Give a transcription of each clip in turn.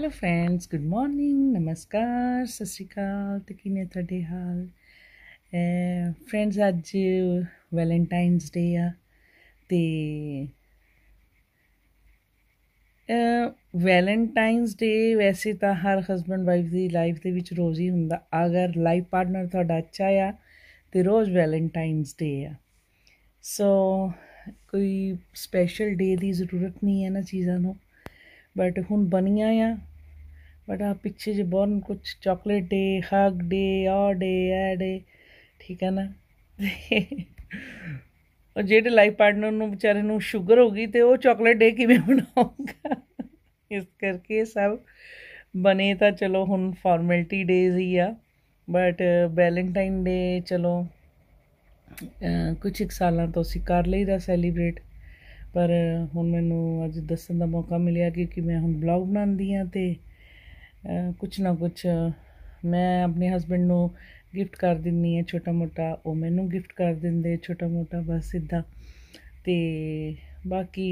hello friends good morning ਨਮਸਕਾਰ ਸਤਿ ਸ਼੍ਰੀ ਅਕਾਲ ਤੇ ਨੇ ਤੁਹਾਡੇ ਹਾਲ ਫਰੈਂਡਸ ਅੱਜ ਵੈਲੈਂਟਾਈਨਸ ਡੇ ਆ ਤੇ ਵੈਲੈਂਟਾਈਨਸ ਡੇ ਵੈਸੇ ਤਾਂ ਹਰ ਹਸਬੰਡ ਵਾਈਫ ਦੀ ਲਾਈਫ ਦੇ ਵਿੱਚ ਰੋਜ਼ ਹੀ ਹੁੰਦਾ ਅਗਰ ਲਾਈਫ ਪਾਰਟਨਰ ਤੁਹਾਡਾ ਅੱਛਾ ਆ ਤੇ ਰੋਜ਼ ਵੈਲੈਂਟਾਈਨਸ ਡੇ ਆ ਸੋ ਕੋਈ ਸਪੈਸ਼ਲ ਡੇ ਦੀ ਜ਼ਰੂਰਤ ਨਹੀਂ ਹੈ ਨਾ ਚੀਜ਼ਾਂ ਨੂੰ ਬਟ ਹੁਣ ਬਣੀਆਂ ਆ ਬਟ ਆ ਪਿੱਛੇ ਜੇ ਬੋਰਨ ਕੁਝ ਚਾਕਲੇਟ ਡੇ ਹੱਗ ਡੇ ਆ ਡੇ ਐ ਡੇ ਠੀਕ ਹੈ ਨਾ ਉਹ ਜਿਹੜੇ ਲਾਈਫ ਪਾਰਟਨਰ ਨੂੰ ਵਿਚਾਰੇ ਨੂੰ ਸ਼ੂਗਰ ਹੋ ਗਈ ਤੇ ਉਹ ਚਾਕਲੇਟ ਡੇ ਕਿਵੇਂ ਬਣਾਉਂਗਾ ਇਸ ਕਰਕੇ ਸਭ ਬਣੇ ਤਾਂ ਚਲੋ ਹੁਣ ਫਾਰਮੈਲਟੀ ਡੇਜ਼ ਹੀ ਆ ਬਟ ਵੈਲੈਂਟਾਈਨ ਡੇ ਚਲੋ ਕੁਝ ਇੱਕ ਸਾਲਾਂ ਤੋਂ ਅਸੀਂ ਕਰ ਲਈਦਾ ਸੈਲੀਬ੍ਰੇਟ ਪਰ ਹੁਣ ਮੈਨੂੰ ਅੱਜ ਦੱਸਣ ਦਾ ਮੌਕਾ ਮਿਲਿਆ ਕਿਉਂਕਿ ਕਿ ਮੈਂ ਹੁਣ ਬਲੌਗ ਬਣਾਉਂਦੀ ਆ ਤੇ ਕੁਝ ਨਾ ਕੁਝ ਮੈਂ ਆਪਣੇ ਹਸਬੰਡ ਨੂੰ ਗਿਫਟ ਕਰ ਦਿੰਨੀ ਹੈ ਛੋਟਾ ਮੋਟਾ ਉਹ ਮੈਨੂੰ ਗਿਫਟ ਕਰ ਦਿੰਦੇ ਛੋਟਾ ਮੋਟਾ ਬਸ ਇਦਾਂ ਤੇ ਬਾਕੀ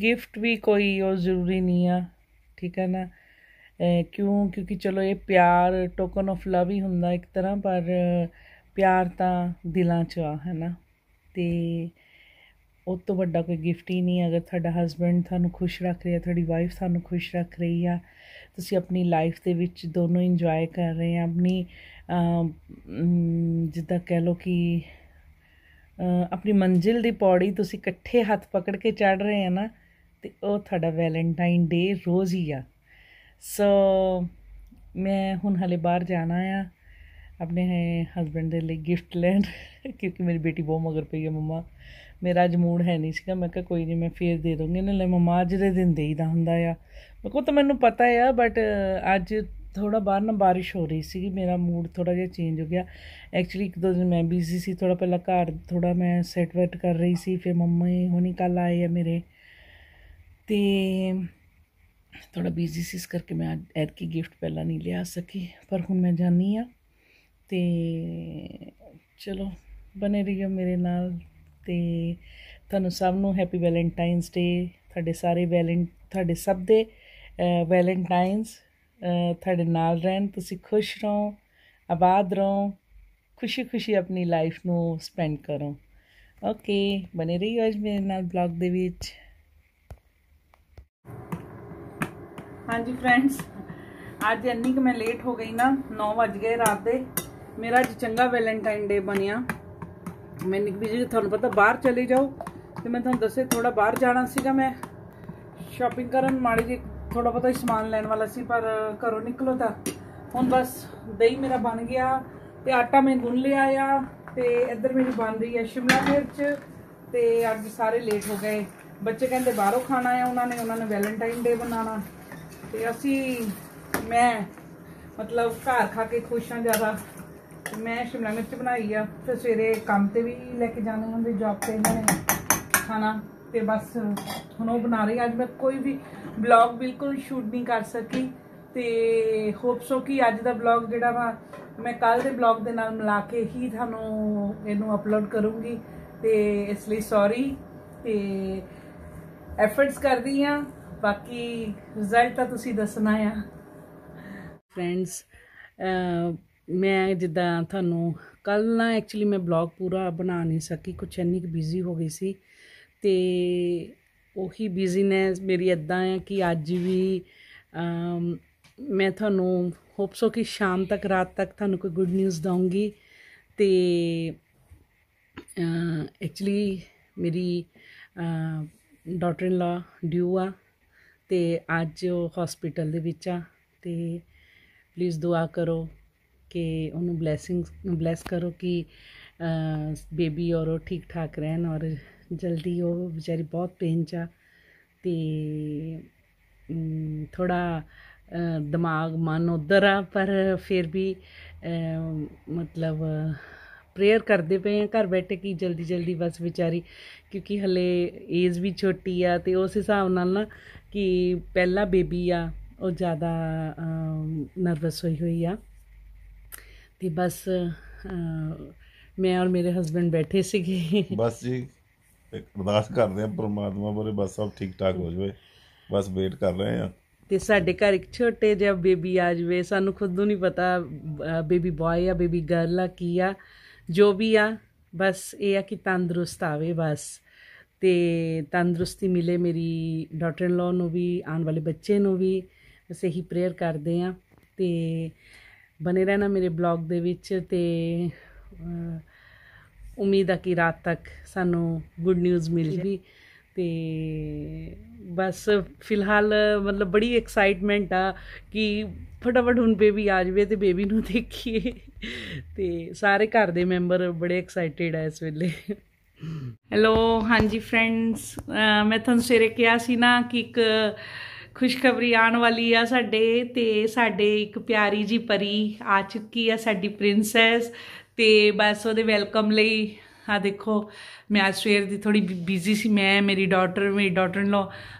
ਗਿਫਟ ਵੀ ਕੋਈ ਉਹ ਜ਼ਰੂਰੀ ਨਹੀਂ ਆ ਠੀਕ ਹੈ ਨਾ ਕਿਉਂ ਕਿਉਂਕਿ ਚਲੋ ਇਹ ਪਿਆਰ ਟੋਕਨ ਆਫ ਲਵ ਹੀ ਹੁੰਦਾ ਇੱਕ ਤਰ੍ਹਾਂ ਪਰ ਪਿਆਰ ਤਾਂ ਦਿਲਾਂ 'ਚ ਆ ਹੈ ਨਾ ਤੇ ਉਸ ਤੋਂ ਵੱਡਾ ਕੋਈ ਗਿਫਟ ਹੀ ਨਹੀਂ ਅਗਰ ਤੁਹਾਡਾ ਹਸਬੰਡ ਤੁਹਾਨੂੰ ਖੁਸ਼ ਰੱਖ ਰਿਹਾ ਤੁਹਾਡੀ ਵਾਈਫ ਤੁਹਾਨੂੰ ਖੁਸ਼ ਰੱਖ ਰਹੀ ਆ ਤੁਸੀਂ ਆਪਣੀ ਲਾਈਫ ਦੇ ਵਿੱਚ ਦੋਨੋਂ ਇੰਜੋਏ ਕਰ ਰਹੇ ਆ ਆਪਣੀ ਜਿੱਦਾਂ ਕਹਿ ਲਓ ਕਿ ਆਪਣੀ ਮੰਜ਼ਿਲ ਦੀ ਪੌੜੀ ਤੁਸੀਂ ਇਕੱਠੇ ਹੱਥ ਪਕੜ ਕੇ ਚੜ ਰਹੇ ਆ ਨਾ ਤੇ ਉਹ ਤੁਹਾਡਾ ਵੈਲੈਂਟਾਈਨ ਡੇ ਰੋਜ਼ ਹੀ ਆ ਸੋ ਮੈਂ ਹੁਣ ਹਲੇ ਬਾਹਰ ਜਾਣਾ ਆ ਆਪਣੇ ਹਸਬੰਡ ਦੇ ਲਈ ਗਿਫਟ ਲੈਣ ਕਿਉਂਕਿ ਮੇਰੀ ਬੇਟੀ ਬਹੁਤ ਮਗਰ ਪਈ ਹੈ ਮਮਾ ਮੇਰਾ ਅੱਜ ਮੂਡ ਹੈ ਨਹੀਂ ਸੀਗਾ ਮੈਂ ਕਿਹਾ ਕੋਈ ਨਹੀਂ ਮੈਂ ਫੇਰ ਦੇ ਦੂੰਗੀ ਨਾ ਲੈ ਮਮਾ ਅੱਜ ਦੇ ਦਿਨ ਦੇਈਦਾ ਹੁੰਦਾ ਆ ਮੈਂ ਕੋ ਤਾਂ ਮੈਨੂੰ ਪਤਾ ਆ ਬਟ ਅੱਜ ਥੋੜਾ ਬਾਹਰ ਨਾ ਬਾਰਿਸ਼ ਹੋ ਰਹੀ ਸੀਗੀ ਮੇਰਾ ਮੂਡ ਥੋੜਾ ਜਿਹਾ ਚੇਂਜ ਹੋ ਗਿਆ ਐਕਚੁਅਲੀ ਇੱਕ ਦੋ ਦਿਨ ਮੈਂ ਬੀਜ਼ੀ ਸੀ ਥੋੜਾ ਪਹਿਲਾਂ ਘਰ ਥੋੜਾ ਮੈਂ ਸੈਟ ਵੈਟ ਕਰ ਰਹੀ ਸੀ ਫਿਰ ਮੰਮੀ ਹੁਣੀ ਕੱਲ ਆਏ ਆ ਮੇਰੇ ਤੇ ਥੋੜਾ ਬੀਜ਼ੀ ਸੀ ਇਸ ਕਰਕੇ ਮੈਂ ਐਡ ਕੀ ਗਿਫਟ ਪਹਿਲਾਂ ਨਹੀਂ ਲਿਆ ਸਕੀ ਪਰ ਹੁਣ ਮੈਂ ਜਾਣੀ ਆ ਤੇ ਚਲੋ ਬਨੇ ਰਹੀਓ ਮੇਰੇ ਨਾਲ ਤੇ ਤੁਹਾਨੂੰ ਸਭ ਨੂੰ ਹੈਪੀ ਵੈਲੈਂਟਾਈਨਸ ਡੇ ਤੁਹਾਡੇ ਸਾਰੇ ਵੈਲੈਂਟ ਤੁਹਾਡੇ ਸਭ ਦੇ ਵੈਲੈਂਟਾਈਨਸ ਤੁਹਾਡੇ ਨਾਲ ਰਹਿਣ ਤੁਸੀਂ ਖੁਸ਼ ਰਹੋ ਆਬਾਦ ਰਹੋ ਖੁਸ਼ੀ-ਖੁਸ਼ੀ ਆਪਣੀ ਲਾਈਫ ਨੂੰ ਸਪੈਂਡ ਕਰੋ ਓਕੇ ਬਨੇ ਰਹੀ ਅੱਜ ਮੇਰੇ ਨਾਲ ਬਲੌਗ ਦੇ ਵਿੱਚ ਹਾਂਜੀ ਫਰੈਂਡਸ ਅੱਜ ਇੰਨੀ ਕਿ ਮੈਂ ਲੇਟ ਹੋ ਗਈ ਨਾ 9 ਵਜ ਗਏ ਰਾਤ ਦੇ ਮੇਰਾ ਅੱਜ ਚੰਗਾ ਵੈਲੈਂਟਾਈਨ ਡੇ ਬਣਿਆ ਮੈਂ ਵੀ ਜੀ ਤੁਹਾਨੂੰ ਪਤਾ ਬਾਹਰ ਚਲੇ ਜਾਓ ਤੇ ਮੈਂ ਤੁਹਾਨੂੰ ਦੱਸੇ ਥੋੜਾ ਬਾਹਰ ਜਾਣਾ ਸੀਗਾ ਮੈਂ ਸ਼ਾਪਿੰਗ ਕਰਨ ਮਾੜੀ ਜੀ ਥੋੜਾ ਬਤਾ ਸਮਾਨ ਲੈਣ ਵਾਲਾ ਸੀ ਪਰ ਘਰੋਂ ਨਿਕਲੋ ਤਾਂ ਹੁਣ ਬਸ ਦਹੀਂ ਮੇਰਾ ਬਣ ਗਿਆ ਤੇ ਆਟਾ ਮੈਂ ਗੁੰਨ ਲਿਆ ਆ ਤੇ ਇੱਧਰ ਮੇਰੀ ਬਣ ਰਹੀ ਹੈ ਸ਼ਿਮਲਾ ਮਿਰਚ ਤੇ ਅੱਜ ਸਾਰੇ ਲੇਟ ਹੋ ਗਏ ਬੱਚੇ ਕਹਿੰਦੇ ਬਾਹਰੋਂ ਖਾਣਾ ਹੈ ਉਹਨਾਂ ਨੇ ਉਹਨਾਂ ਨੇ ਵੈਲੈਂਟਾਈਨ ਡੇ ਬਣਾਣਾ ਤੇ ਅਸੀਂ ਮੈਂ ਮਤਲਬ ਘਰ ਖਾ ਕੇ ਖੁਸ਼ ਹਾਂ ਜ਼ਿਆਦਾ ਮੈਂ ਸ਼ਿਮਲਾ ਮਿਰਚ ਬਣਾਈ ਆ ਫਿਰ ਸਵੇਰੇ ਕੰਮ ਤੇ ਵੀ ਲੈ ਕੇ ਜਾਣੇ ਹੁੰਦੇ ਜੌਬ ਤੇ ਇਹਨਾਂ ਨੇ ਖਾਣਾ ਤੇ ਬਸ ਹੁਣ ਉਹ ਬਣਾ ਰਹੀ ਅੱਜ ਮੈਂ ਕੋਈ ਵੀ ਬਲੌਗ ਬਿਲਕੁਲ ਸ਼ੂਟ ਨਹੀਂ ਕਰ ਸਕੀ ਤੇ ਹੋਪ ਸੋ ਕਿ ਅੱਜ ਦਾ ਬਲੌਗ ਜਿਹੜਾ ਵਾ ਮੈਂ ਕੱਲ ਦੇ ਬਲੌਗ ਦੇ ਨਾਲ ਮਿਲਾ ਕੇ ਹੀ ਤੁਹਾਨੂੰ ਇਹਨੂੰ ਅਪਲੋਡ ਕਰੂੰਗੀ ਤੇ ਇਸ ਲਈ ਸੌਰੀ ਤੇ ਐਫਰਟਸ ਕਰਦੀ ਆ ਬਾਕੀ ਰਿਜ਼ਲਟ ਤਾਂ ਤੁਸੀਂ ਦੱਸਣਾ ਆ ਫਰੈਂਡਸ ਮੈਂ ਜਿੱਦਾਂ ਤੁਹਾਨੂੰ ਕੱਲ ਨਾ ਐਕਚੁਅਲੀ ਮੈਂ ਬਲੌਗ ਪੂਰਾ ਬਣਾ ਨਹੀਂ ਸਕੀ ਕੁਛ ਇੰਨੀ ਕਿ ਬਿਜ਼ੀ ਹੋ ਗਈ ਸੀ ਤੇ ਉਹੀ ਬਿਜ਼ੀਨੈਸ ਮੇਰੀ ਇਦਾਂ ਹੈ ਕਿ ਅੱਜ ਵੀ ਮੈਂ ਤੁਹਾਨੂੰ ਹੋਪਸੋ ਕਿ ਸ਼ਾਮ ਤੱਕ ਰਾਤ ਤੱਕ ਤੁਹਾਨੂੰ ਕੋਈ ਗੁੱਡ ਨਿਊਜ਼ ਦਵਾਂਗੀ ਤੇ ਐਕਚੁਅਲੀ ਮੇਰੀ ਡਾਟਰ ਇਨ ਲਾ ਡਿਊ ਆ ਤੇ ਅੱਜ ਉਹ ਹਸਪੀਟਲ ਦੇ ਵਿੱਚ ਆ ਤੇ ਪਲੀਜ਼ ਦੁਆ ਕਰੋ ਕਿ ਉਹਨੂੰ ਬਲੇਸਿੰਗਸ ਬਲੈਸ ਕਰੋ ਕਿ ਬੇਬੀ ਔਰ ਉਹ ਠੀਕ ਠਾਕ ਰਹਿਣ ਔਰ ਜਲਦੀ ਉਹ ਵਿਚਾਰੀ ਬਹੁਤ ਪੇਨ ਚ ਤੇ ਥੋੜਾ ਦਿਮਾਗ ਮਨ ਉਧਰ ਆ ਪਰ ਫਿਰ ਵੀ ਮਤਲਬ ਪ੍ਰੇਅਰ ਕਰਦੇ ਪਏ ਆ ਘਰ ਬੈਠੇ ਕਿ ਜਲਦੀ ਜਲਦੀ ਬਸ ਵਿਚਾਰੀ ਕਿਉਂਕਿ ਹਲੇ ਏਜ ਵੀ ਛੋਟੀ ਆ ਤੇ ਉਸ ਹਿਸਾਬ ਨਾਲ ਨਾ ਕਿ ਪਹਿਲਾ ਬੇਬੀ ਆ ਉਹ ਜ਼ਿਆਦਾ ਨਰਵਸ ਹੋਈ ਹੋਈ ਆ ਤੇ ਬਸ ਮੈਂ ਔਰ ਮੇਰੇ ਹਸਬੰਡ ਬੈਠੇ ਸੀਗੇ ਬਸ ਜੀ ਅਰਦਾਸ ਕਰਦੇ ਆ ਪ੍ਰਮਾਤਮਾ ਬਾਰੇ ਬਸ ਸਭ ਠੀਕ ਠਾਕ ਹੋ ਜਾਵੇ ਬਸ ਵੇਟ ਕਰ ਰਹੇ ਆ ਤੇ ਸਾਡੇ ਘਰ ਇੱਕ ਛੋਟੇ ਜਿਹਾ ਬੇਬੀ ਆ ਜਵੇ ਸਾਨੂੰ ਖੁਦ ਨੂੰ ਨਹੀਂ ਪਤਾ ਬੇਬੀ ਬॉय ਆ ਬੇਬੀ ਗਰਲ ਆ ਕੀ ਆ ਜੋ ਵੀ ਆ ਬਸ ਇਹ ਆ ਕਿ ਤੰਦਰੁਸਤ ਆਵੇ ਬਸ ਤੇ ਤੰਦਰੁਸਤੀ ਮਿਲੇ ਮੇਰੀ ਡਾਟਰ ਇਨ ਲਾ ਨੂੰ ਵੀ ਆਉਣ ਵਾਲੇ ਬੱਚੇ ਨੂੰ ਵੀ ਸਹੀ ਹੀ ਪ੍ਰੇਅਰ ਕਰਦੇ ਆ ਤੇ ਬਨੇ ਰਹਿਣਾ ਮੇਰੇ ਬਲੌਗ ਦੇ ਵਿੱਚ ਤੇ ਉਮੀਦ ਆ ਕਿ ਰਾਤ ਤੱਕ ਸਾਨੂੰ ਗੁੱਡ ਨਿਊਜ਼ ਮਿਲ ਜੀ ਤੇ ਬਸ ਫਿਲਹਾਲ ਮਤਲਬ ਬੜੀ ਐਕਸਾਈਟਮੈਂਟ ਆ ਕਿ ਫਟਾਫਟ ਹੁਣ ਬੇਬੀ ਆ ਜਵੇ ਤੇ ਬੇਬੀ ਨੂੰ ਦੇਖੀਏ ਤੇ ਸਾਰੇ ਘਰ ਦੇ ਮੈਂਬਰ ਬੜੇ ਐਕਸਾਈਟਿਡ ਆ ਇਸ ਵੇਲੇ ਹੈਲੋ ਹਾਂਜੀ ਫਰੈਂਡਸ ਮੈਂ ਤੁਹਾਨੂੰ ਸਿਰੇ ਕਿਹਾ ਸੀ ਨਾ ਕਿ ਇੱਕ ਖੁਸ਼ਖਬਰੀ ਆਉਣ ਵਾਲੀ ਆ ਸਾਡੇ ਤੇ ਸਾਡੇ ਇੱਕ ਪਿਆਰੀ ਜੀ ਪਰੀ ਆ ਚੁੱਕੀ ਆ ਸਾਡੀ ਪ੍ਰਿੰਸੈਸ ਤੇ ਬਸ ਉਹਦੇ ਵੈਲਕਮ ਲਈ ਆ ਦੇਖੋ ਮੈਂ ਅੱਜ ਸਵੇਰ ਦੀ ਥੋੜੀ ਬਿਜ਼ੀ ਸੀ ਮੈਂ ਮੇਰੀ ਡਾਟਰ ਮੇਰੀ ਡਾਟਰ ਇਨ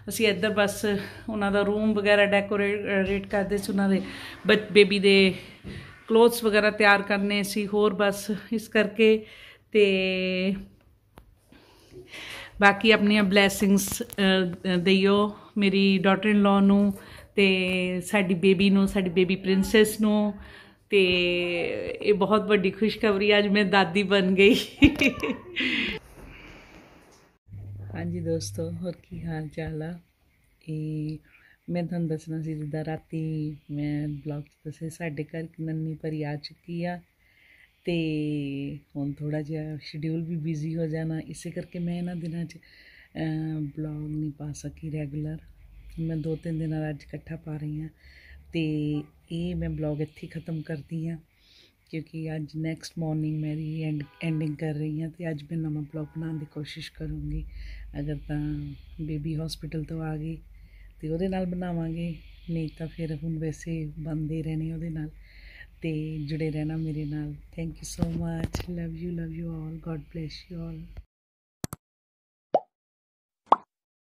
ਅਸੀਂ ਇੱਧਰ ਬਸ ਉਹਨਾਂ ਦਾ ਰੂਮ ਵਗੈਰਾ ਡੈਕੋਰੇਟ ਕਰਦੇ ਸੀ ਉਹਨਾਂ ਦੇ ਬੇਬੀ ਦੇ ਕਲੋਥਸ ਵਗੈਰਾ ਤਿਆਰ ਕਰਨੇ ਸੀ ਹੋਰ ਬਸ ਇਸ ਕਰਕੇ ਤੇ ਬਾਕੀ ਆਪਣੀਆਂ ਬਲੇਸਿੰਗਸ ਦਿਓ ਮੇਰੀ ਡਾਟਰ ਇਨ ਲਾ ਨੂੰ ਤੇ ਸਾਡੀ ਬੇਬੀ ਨੂੰ ਸਾਡੀ ਬੇਬੀ ਪ੍ਰਿੰਸੈਸ ਨੂੰ ਤੇ ਇਹ ਬਹੁਤ ਵੱਡੀ ਖੁਸ਼ਖਬਰੀ ਅੱਜ ਮੈਂ ਦਾਦੀ ਬਣ ਗਈ ਹਾਂਜੀ ਦੋਸਤੋ ਹੋਰ ਕੀ ਹਾਲ ਚਾਲ ਆ ਇਹ ਮੈਂ ਤੁਹਾਨੂੰ ਦੱਸਣਾ ਸੀ ਜਿੱਦਾਂ ਰਾਤੀ ਮੈਂ ਬਲੌਗ ਦੱਸੇ ਸਾਡੇ ਘਰ ਨੰਨੀ ਪਰੀ ਆ ਚੁੱਕੀ ਆ ਤੇ ਹੁਣ ਥੋੜਾ ਜਿਹਾ ਸ਼ਡਿਊਲ ਵੀ ਬਿਜ਼ੀ ਹੋ ਜਾਣਾ ਇਸੇ ਕਰਕੇ ਮੈਂ ਇਹਨਾਂ ਦਿਨਾਂ 'ਚ ਬਲੌਗ ਨਹੀਂ ਪਾ ਸਕੀ ਰੈਗੂਲਰ ਮੈਂ ਦੋ ਤਿੰਨ ਦਿਨਾਂ ਦਾ ਅੱਜ ਇਕੱਠਾ ਪਾ ਰਹੀ ਹਾਂ ਤੇ ਇਹ ਮੈਂ ਬਲੌਗ ਇੱਥੇ ਖਤਮ ਕਰਦੀ ਹਾਂ ਕਿਉਂਕਿ ਅੱਜ ਨੈਕਸਟ ਮਾਰਨਿੰਗ ਮੇਰੀ ਐਂਡਿੰਗ ਕਰ ਰਹੀ ਹਾਂ ਤੇ ਅੱਜ ਮੈਂ ਨਵਾਂ ਬਲੌਗ ਬਣਾਉਣ ਦੀ ਕੋਸ਼ਿਸ਼ ਕਰੂੰਗੀ ਅਗਰ ਤਾਂ ਬੇਬੀ ਹਸਪੀਟਲ ਤੋਂ ਆ ਗਈ ਤੇ ਉਹਦੇ ਨਾਲ ਬਣਾਵਾਂਗੇ ਨਹੀਂ ਤਾਂ ਫਿਰ ਹੁਣ ਵੈਸੇ ਬੰਦ ਹੀ ਰਹਿਣੇ ਉਹਦੇ ਨਾਲ ਤੇ ਜੁੜੇ ਰਹਿਣਾ ਮੇਰੇ ਨਾਲ thank you so much love you love you all God bless you all